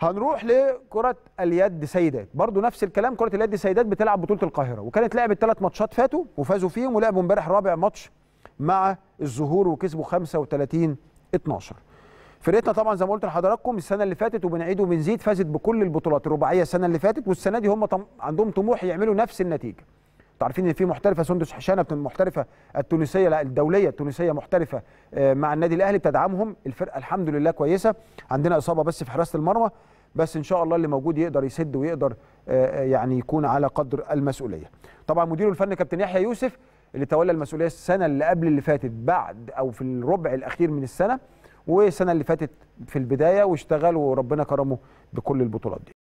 هنروح لكره اليد سيدات برضو نفس الكلام كره اليد سيدات بتلعب بطوله القاهره وكانت لعبت ثلاث ماتشات فاتوا وفازوا فيهم ولعبوا امبارح رابع ماتش مع الزهور وكسبوا 35 12 فرقتنا طبعا زي ما قلت لحضراتكم السنه اللي فاتت وبنعيد وبنزيد فازت بكل البطولات الرباعيه السنه اللي فاتت والسنه دي هم عندهم طموح يعملوا نفس النتيجه عارفين ان في محترفه سندس حشانه المحترفه التونسيه لا الدوليه التونسيه محترفه آه، مع النادي الاهلي بتدعمهم الفرقه الحمد لله كويسه عندنا اصابه بس في حراسه المرمى بس ان شاء الله اللي موجود يقدر يسد ويقدر آه، آه، يعني يكون على قدر المسؤوليه طبعا مديره الفني كابتن يحيى يوسف اللي تولى المسؤوليه السنه اللي قبل اللي فاتت بعد او في الربع الاخير من السنه والسنه اللي فاتت في البدايه واشتغل وربنا كرمه بكل البطولات دي